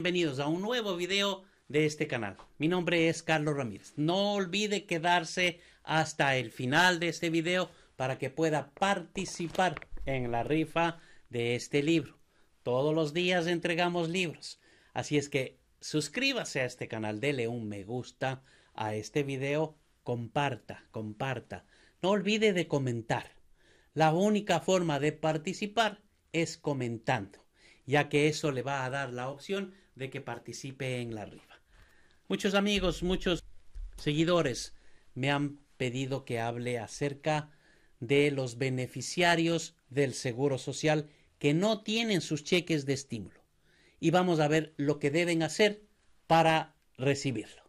Bienvenidos a un nuevo video de este canal. Mi nombre es Carlos Ramírez. No olvide quedarse hasta el final de este video para que pueda participar en la rifa de este libro. Todos los días entregamos libros. Así es que suscríbase a este canal, dele un me gusta a este video, comparta, comparta. No olvide de comentar. La única forma de participar es comentando, ya que eso le va a dar la opción de que participe en la riva. Muchos amigos, muchos seguidores me han pedido que hable acerca de los beneficiarios del Seguro Social que no tienen sus cheques de estímulo. Y vamos a ver lo que deben hacer para recibirlo.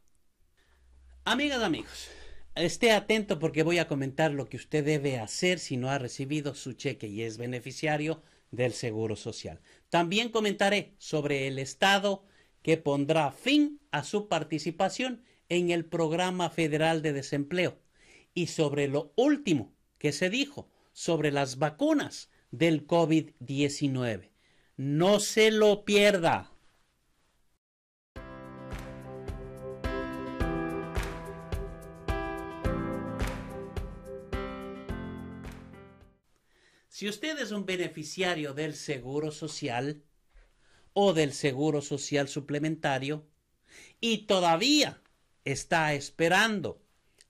Amigas, amigos, esté atento porque voy a comentar lo que usted debe hacer si no ha recibido su cheque y es beneficiario del Seguro Social. También comentaré sobre el Estado que pondrá fin a su participación en el Programa Federal de Desempleo y sobre lo último que se dijo sobre las vacunas del COVID-19. No se lo pierda. Si usted es un beneficiario del Seguro Social o del Seguro Social Suplementario y todavía está esperando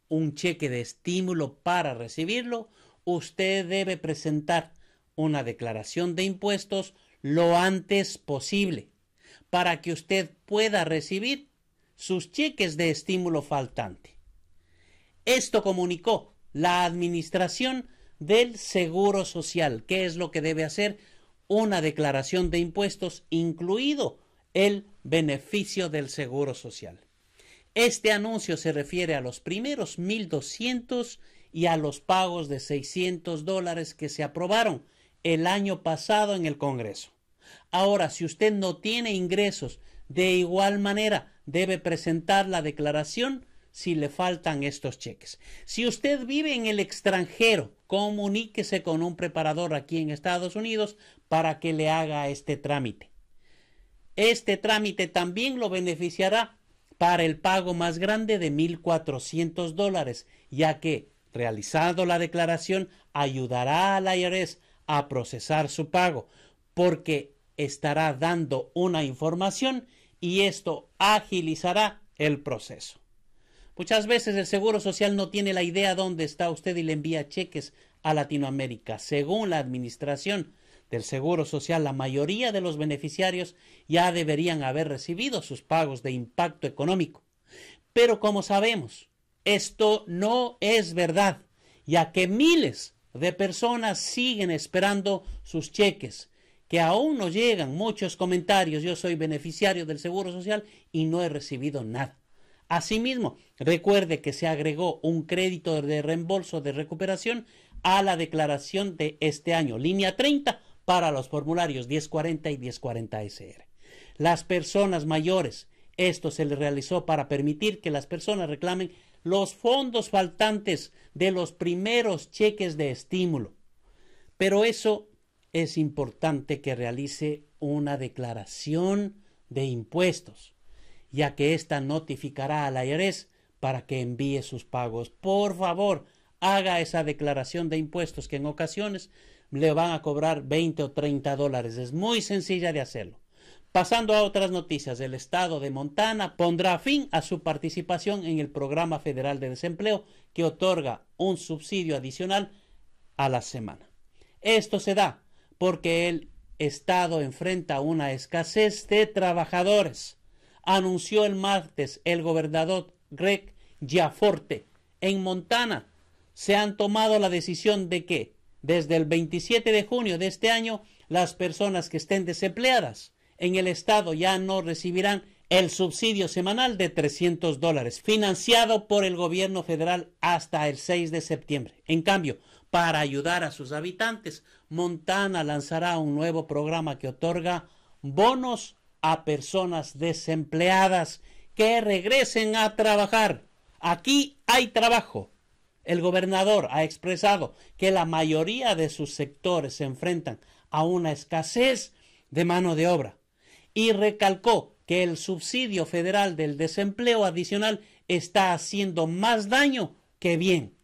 un cheque de estímulo para recibirlo, usted debe presentar una declaración de impuestos lo antes posible para que usted pueda recibir sus cheques de estímulo faltante. Esto comunicó la Administración del Seguro Social. ¿Qué es lo que debe hacer? Una declaración de impuestos, incluido el beneficio del Seguro Social. Este anuncio se refiere a los primeros 1.200 y a los pagos de 600 dólares que se aprobaron el año pasado en el Congreso. Ahora, si usted no tiene ingresos, de igual manera debe presentar la declaración si le faltan estos cheques. Si usted vive en el extranjero, comuníquese con un preparador aquí en Estados Unidos para que le haga este trámite. Este trámite también lo beneficiará para el pago más grande de 1.400 dólares, ya que, realizado la declaración, ayudará al IRS a procesar su pago, porque estará dando una información y esto agilizará el proceso. Muchas veces el Seguro Social no tiene la idea dónde está usted y le envía cheques a Latinoamérica. Según la Administración del Seguro Social, la mayoría de los beneficiarios ya deberían haber recibido sus pagos de impacto económico. Pero como sabemos, esto no es verdad, ya que miles de personas siguen esperando sus cheques, que aún no llegan muchos comentarios, yo soy beneficiario del Seguro Social y no he recibido nada. Asimismo, recuerde que se agregó un crédito de reembolso de recuperación a la declaración de este año, línea 30, para los formularios 1040 y 1040SR. Las personas mayores, esto se le realizó para permitir que las personas reclamen los fondos faltantes de los primeros cheques de estímulo. Pero eso es importante que realice una declaración de impuestos ya que ésta notificará al IRS para que envíe sus pagos. Por favor, haga esa declaración de impuestos que en ocasiones le van a cobrar 20 o 30 dólares. Es muy sencilla de hacerlo. Pasando a otras noticias, el Estado de Montana pondrá fin a su participación en el Programa Federal de Desempleo que otorga un subsidio adicional a la semana. Esto se da porque el Estado enfrenta una escasez de trabajadores anunció el martes el gobernador Greg Giaforte en Montana, se han tomado la decisión de que desde el 27 de junio de este año las personas que estén desempleadas en el estado ya no recibirán el subsidio semanal de 300 dólares financiado por el gobierno federal hasta el 6 de septiembre. En cambio, para ayudar a sus habitantes, Montana lanzará un nuevo programa que otorga bonos a personas desempleadas que regresen a trabajar. Aquí hay trabajo. El gobernador ha expresado que la mayoría de sus sectores se enfrentan a una escasez de mano de obra y recalcó que el subsidio federal del desempleo adicional está haciendo más daño que bien.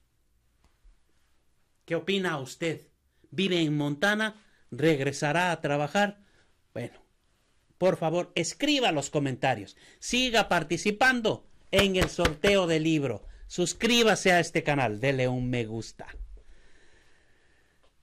¿Qué opina usted? ¿Vive en Montana? ¿Regresará a trabajar? Bueno, por favor, escriba los comentarios. Siga participando en el sorteo del libro. Suscríbase a este canal, dele un me gusta.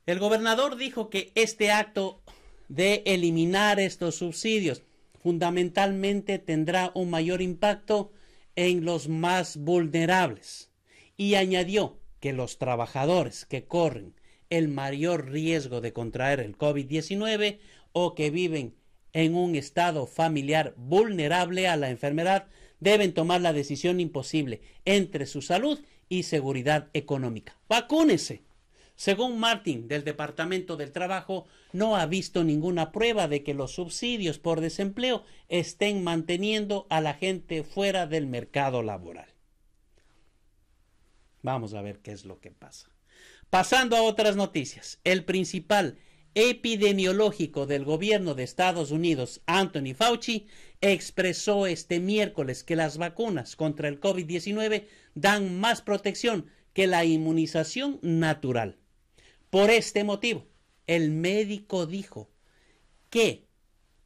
El gobernador dijo que este acto de eliminar estos subsidios fundamentalmente tendrá un mayor impacto en los más vulnerables y añadió que los trabajadores que corren el mayor riesgo de contraer el COVID-19 o que viven en un estado familiar vulnerable a la enfermedad deben tomar la decisión imposible entre su salud y seguridad económica. Vacúnese. Según Martin del Departamento del Trabajo, no ha visto ninguna prueba de que los subsidios por desempleo estén manteniendo a la gente fuera del mercado laboral. Vamos a ver qué es lo que pasa. Pasando a otras noticias. El principal epidemiológico del gobierno de Estados Unidos, Anthony Fauci, expresó este miércoles que las vacunas contra el COVID-19 dan más protección que la inmunización natural. Por este motivo, el médico dijo que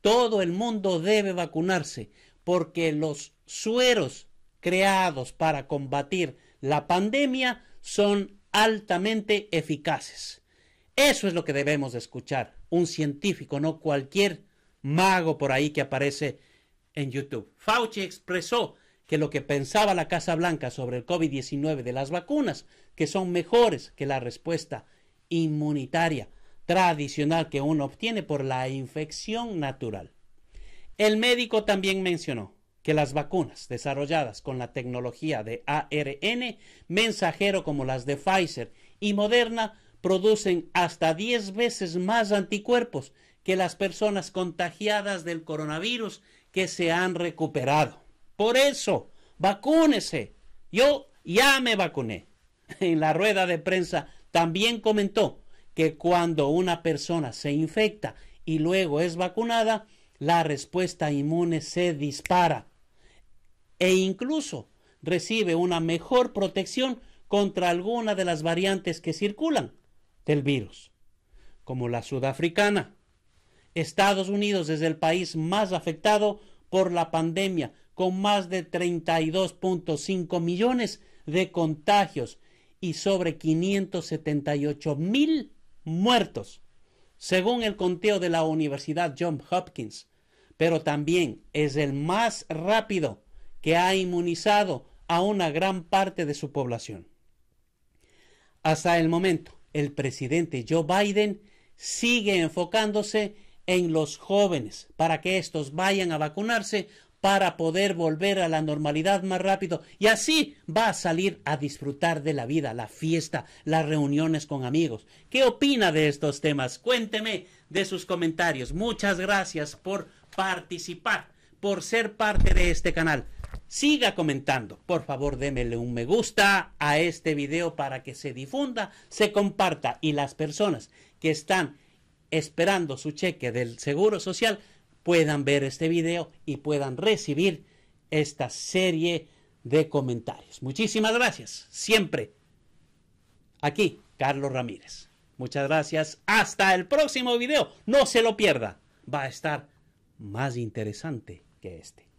todo el mundo debe vacunarse porque los sueros creados para combatir la pandemia son altamente eficaces. Eso es lo que debemos escuchar. Un científico, no cualquier mago por ahí que aparece en YouTube. Fauci expresó que lo que pensaba la Casa Blanca sobre el COVID-19 de las vacunas, que son mejores que la respuesta inmunitaria tradicional que uno obtiene por la infección natural. El médico también mencionó que las vacunas desarrolladas con la tecnología de ARN mensajero como las de Pfizer y Moderna producen hasta 10 veces más anticuerpos que las personas contagiadas del coronavirus que se han recuperado. Por eso, vacúnese. Yo ya me vacuné. En la rueda de prensa también comentó que cuando una persona se infecta y luego es vacunada, la respuesta inmune se dispara e incluso recibe una mejor protección contra alguna de las variantes que circulan, del virus, como la sudafricana. Estados Unidos es el país más afectado por la pandemia, con más de 32.5 millones de contagios y sobre 578 mil muertos, según el conteo de la Universidad Johns Hopkins. Pero también es el más rápido que ha inmunizado a una gran parte de su población. Hasta el momento, el presidente Joe Biden sigue enfocándose en los jóvenes para que estos vayan a vacunarse para poder volver a la normalidad más rápido y así va a salir a disfrutar de la vida, la fiesta, las reuniones con amigos. ¿Qué opina de estos temas? Cuénteme de sus comentarios. Muchas gracias por participar, por ser parte de este canal. Siga comentando. Por favor, démele un me gusta a este video para que se difunda, se comparta y las personas que están esperando su cheque del Seguro Social puedan ver este video y puedan recibir esta serie de comentarios. Muchísimas gracias. Siempre aquí, Carlos Ramírez. Muchas gracias. Hasta el próximo video. No se lo pierda. Va a estar más interesante que este.